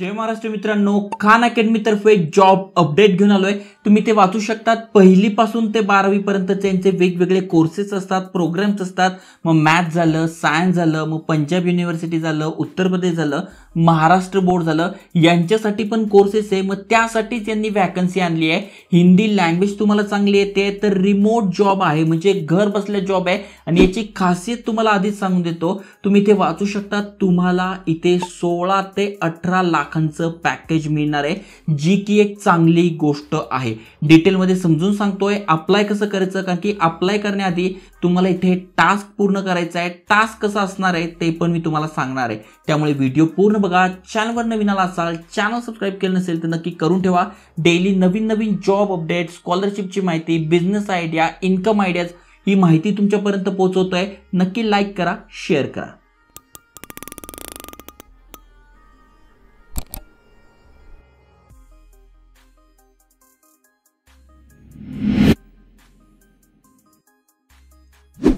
जय महाराष्ट्र मित्रांनो Khan अकॅडमीतर्फे job update घेऊन आलोय तुम्ही ते वाचू शकतात पहिलीपासून ते बारावीपर्यंत त्यांचे वेगवेगळे कोर्सेस असतात प्रोग्राम्स असतात मग मॅथ झालं सायन्स झालं मग पंजाब युनिव्हर्सिटी झालं उत्तर प्रदेश झालं महाराष्ट्र बोर्ड झालं यांच्यासाठी पण कोर्सेस आहे मग त्यासाठीच यांनी वॅकन्सी आणली आहे हिंदी लँग्वेज तुम्हाला चांगली येते तर रिमोट जॉब आहे म्हणजे घर बसल्या जॉब आहे आणि याची खासियत तुम्हाला आधीच सांगून देतो तुम्ही ते वाचू शकता तुम्हाला इथे सोळा ते अठरा लाख लाखांचं पॅकेज मिळणार आहे जी की एक चांगली गोष्ट आहे डिटेलमध्ये समजून सांगतोय अप्लाय कसं करायचं कारण की अप्लाय करण्याआधी तुम्हाला इथे टास्क पूर्ण करायचा आहे टास्क कसा असणार आहे ते पण मी तुम्हाला सांगणार आहे त्यामुळे व्हिडिओ पूर्ण बघा चॅनलवर नवीन आला असाल चॅनल सबस्क्राईब केलं नसेल तर नक्की करून ठेवा डेली नवीन नवीन जॉब अपडेट स्कॉलरशिपची माहिती बिझनेस आयडिया इन्कम आयडियाज ही माहिती तुमच्यापर्यंत पोहोचवतोय नक्की लाईक करा शेअर करा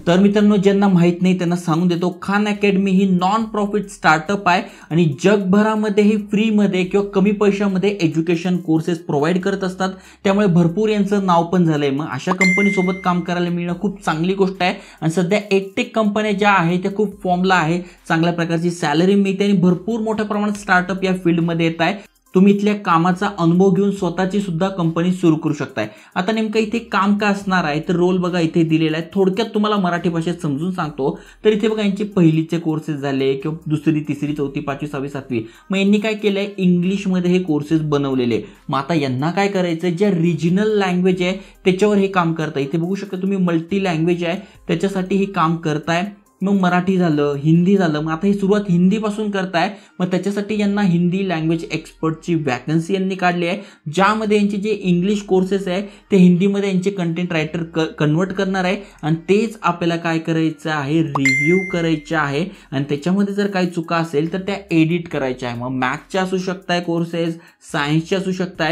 तर मित्रांनो ज्यांना माहीत नाही त्यांना सांगून देतो खान अकॅडमी ही नॉन प्रॉफिट स्टार्टअप आहे आणि जगभरामध्ये हे फ्रीमध्ये किंवा कमी पैशामध्ये एज्युकेशन कोर्सेस प्रोव्हाइड करत असतात त्यामुळे भरपूर यांचं नाव पण झालं आहे मग अशा कंपनीसोबत काम करायला मिळणं खूप चांगली गोष्ट आहे आणि सध्या एकटेक कंपन्या ज्या आहेत त्या खूप फॉर्मला आहे चांगल्या प्रकारची सॅलरी मिळते आणि भरपूर मोठ्या प्रमाणात स्टार्टअप या फील्डमध्ये येत आहे तुम्ही इथल्या कामाचा अनुभव घेऊन स्वतःची सुद्धा कंपनी सुरू करू शकताय आता नेमकं इथे काम का असणार आहे तर रोल बघा इथे दिलेला आहे थोडक्यात तुम्हाला मराठी भाषेत समजून सांगतो तर इथे बघा यांचे पहिलीचे कोर्सेस झाले किंवा दुसरी तिसरी चौथी पाचवी सहावी सातवी मग यांनी काय केलं आहे इंग्लिशमध्ये हे कोर्सेस बनवलेले मग आता यांना काय करायचं ज्या रिजनल लँग्वेज आहे त्याच्यावर हे काम करताय इथे बघू शकता तुम्ही मल्टी लँग्वेज आहे त्याच्यासाठी हे काम करताय मग मराठी झालं हिंदी झालं मग आता ही सुरुवात हिंदीपासून करताय मग त्याच्यासाठी यांना हिंदी लँग्वेज एक्सपर्टची वॅकन्सी यांनी काढली आहे ज्यामध्ये यांचे जे इंग्लिश कोर्सेस आहे ते हिंदीमध्ये यांचे कंटेंट रायटर क कन्वर्ट करणार आहे आणि तेच आपल्याला काय करायचं आहे रिव्ह्यू करायचे आहे आणि त्याच्यामध्ये जर काही चुका असेल तर त्या एडिट करायच्या आहे मग मॅथच्या असू शकत आहे कोर्सेस सायन्सच्या असू शकत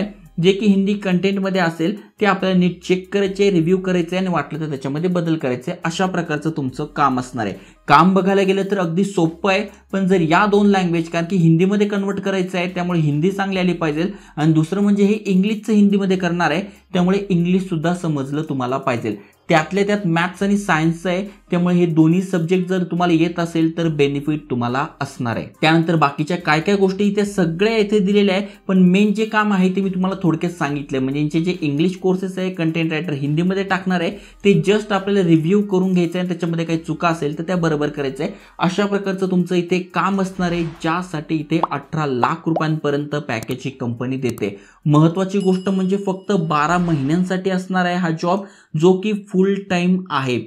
जे की हिंदी कंटेंटमध्ये असेल ते आपल्याला नीट चेक करायचे रिव्ह्यू करायचे आणि वाटलं तर त्याच्यामध्ये बदल करायचे अशा प्रकारचं तुमचं काम असणार आहे काम बघायला गेलं तर अगदी सोपं आहे पण जर या दोन लँग्वेज कारण की हिंदीमध्ये कन्वर्ट करायचं आहे त्यामुळे हिंदी चांगली आली पाहिजे आणि दुसरं म्हणजे हे इंग्लिशचं हिंदीमध्ये करणार आहे त्यामुळे इंग्लिशसुद्धा समजलं तुम्हाला पाहिजे त्यातल्या त्यात मॅथ्स आणि सायन्सचं आहे त्यामुळे हे दोन्ही सब्जेक्ट जर तुम्हाला येत असेल तर बेनिफिट तुम्हाला असणार आहे त्यानंतर बाकीच्या काय काय गोष्टी इथे सगळ्या इथे दिलेल्या आहे पण मेन जे काम आहे ते मी तुम्हाला थोडक्यात सांगितलं म्हणजे यांचे जे इंग्लिश कोर्सेस आहे कंटेंट रायटर हिंदीमध्ये टाकणार आहे ते जस्ट आपल्याला रिव्ह्यू करून घ्यायचं आहे त्याच्यामध्ये काही चुका असेल तर त्या बरोबर करायचं आहे अशा प्रकारचं तुमचं इथे काम असणार आहे ज्यासाठी इथे अठरा लाख रुपयांपर्यंत पॅकेज ही कंपनी देते महत्त्वाची गोष्ट म्हणजे फक्त बारा महिन्यांसाठी असणार आहे हा जॉब जो की फुल टाईम आहे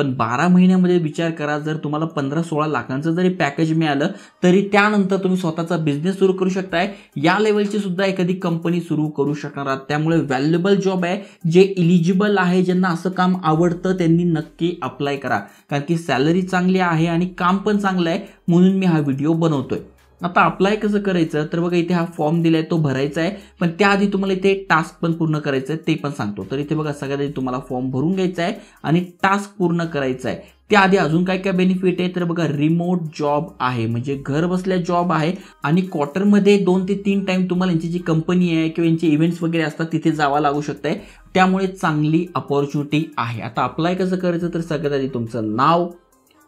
पण बारा महिन्यामध्ये विचार करा जर तुम्हाला पंधरा सोळा लाखांचं जरी पॅकेज मिळालं तरी त्यानंतर तुम्ही स्वतःचा बिझनेस सुरू करू शकताय या लेवलची सुद्धा एखादी कंपनी सुरू करू शकणार आहात त्यामुळे व्हॅल्युएबल जॉब आहे जे इलिजिबल आहे ज्यांना असं काम आवडतं त्यांनी नक्की अप्लाय करा कारण की सॅलरी चांगली आहे आणि काम पण चांगलं आहे म्हणून मी हा व्हिडिओ बनवतोय आता अप्लाय कसं करायचं तर बघा इथे हा फॉर्म दिलाय तो भरायचा आहे पण त्याआधी तुम्हाला इथे टास्क पण पूर्ण करायचं आहे ते पण सांगतो तर इथे बघा सगळ्यात आधी तुम्हाला फॉर्म भरून घ्यायचा आहे आणि टास्क पूर्ण करायचा आहे त्याआधी अजून काय काय बेनिफिट आहे तर बघा रिमोट जॉब आहे म्हणजे घर बसल्या जॉब आहे आणि क्वार्टरमध्ये दोन ते तीन टाईम तुम्हाला यांची जी कंपनी आहे किंवा यांचे इव्हेंट्स वगैरे असतात तिथे जावा लागू शकतंय त्यामुळे चांगली अपॉर्च्युनिटी आहे आता अप्लाय कसं करायचं तर सगळ्यात आधी तुमचं नाव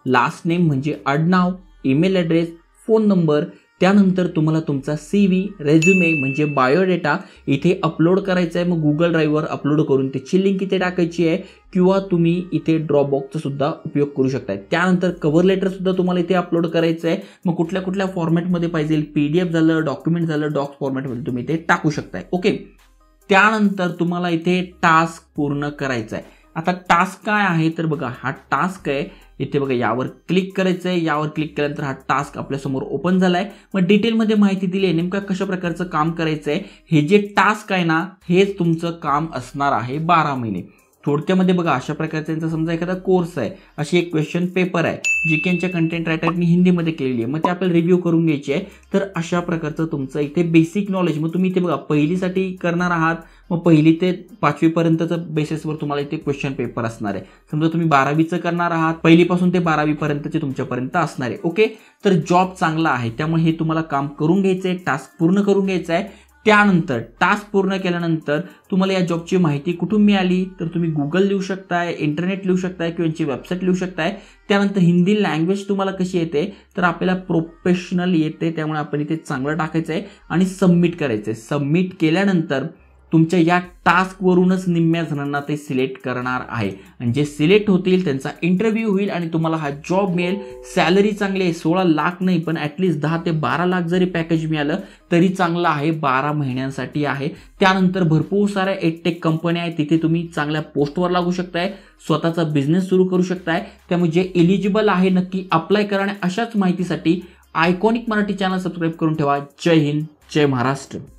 लास्ट नेम म्हणजे आडनाव ईमेल ॲड्रेस फोन नंबर त्यानंतर तुम्हाला तुमचा सी व्ही रेझ्युमे म्हणजे बायोडेटा इथे अपलोड करायचा आहे मग गुगल ड्राईव्हवर अपलोड करून त्याची लिंक इथे टाकायची आहे किंवा तुम्ही इथे ड्रॉपबॉक्सचा सुद्धा उपयोग करू शकताय त्यानंतर कवर लेटरसुद्धा तुम्हाला इथे अपलोड करायचं आहे मग कुठल्या कुठल्या फॉर्मॅटमध्ये पाहिजे पी डी एफ झालं डॉक्युमेंट झालं डॉक्स फॉर्मॅटमध्ये तुम्ही इथे टाकू शकताय ओके त्यानंतर तुम्हाला इथे टास्क पूर्ण करायचा आहे आता टास्क काय आहे तर बघा हा टास्क आहे इथे बघा यावर क्लिक करायचं आहे यावर क्लिक केल्यानंतर हा टास्क आपल्यासमोर ओपन झाला आहे मग डिटेलमध्ये माहिती दिली आहे नेमका कशा प्रकारचं काम करायचं आहे हे जे टास्क आहे ना हेच तुमचं काम असणार आहे बारा महिने थोडक्यामध्ये बघा अशा प्रकारचा यांचा समजा एखादा कोर्स आहे अशी एक क्वेश्चन पेपर आहे जी केनच्या कंटेंट रायटरनी हिंदीमध्ये केलेली आहे मग ते आपल्याला रिव्ह्यू करून घ्यायची आहे तर अशा प्रकारचं तुमचं इथे बेसिक नॉलेज मग तुम्ही इथे बघा पहिलीसाठी करणार आहात मग पहिली ते पाचवीपर्यंतचं बेसिसवर तुम्हाला इथे क्वेश्चन पेपर असणार आहे समजा तुम्ही बारावीचं करणार आहात पहिलीपासून ते बारावीपर्यंतचे तुमच्यापर्यंत असणार आहे ओके तर जॉब चांगला आहे त्यामुळे हे तुम्हाला काम करून घ्यायचं आहे टास्क पूर्ण करून घ्यायचं आहे त्यानंतर टास्क पूर्ण केल्यानंतर तुम्हाला या जॉबची माहिती कुठून मिळाली तर तुम्ही गुगल लिहू शकताय इंटरनेट लिहू शकताय किंवा यांची वेबसाईट लिहू शकताय त्यानंतर हिंदी लँग्वेज तुम्हाला कशी येते तर आपल्याला प्रोफेशनल येते त्यामुळे आपण इथे चांगलं टाकायचं आहे आणि सबमिट करायचं आहे सबमिट केल्यानंतर तुमच्या या टास्कवरूनच निम्म्या जणांना ते सिलेक्ट करणार आहे आणि जे सिलेक्ट होतील त्यांचा इंटरव्ह्यू होईल आणि तुम्हाला हा जॉब मिळेल सॅलरी चांगली आहे सोळा लाख नाही पण ॲटलिस्ट दहा ते बारा लाख जरी पॅकेज मिळालं तरी चांगलं आहे बारा महिन्यांसाठी आहे त्यानंतर भरपूर साऱ्या एकटेक कंपन्या आहेत तिथे तुम्ही चांगल्या पोस्टवर लागू शकताय स्वतःचा बिझनेस सुरू करू शकताय त्यामुळे जे एलिजिबल आहे नक्की अप्लाय करा आणि अशाच माहितीसाठी आयकॉनिक मराठी चॅनल सबस्क्राईब करून ठेवा जय हिंद जय महाराष्ट्र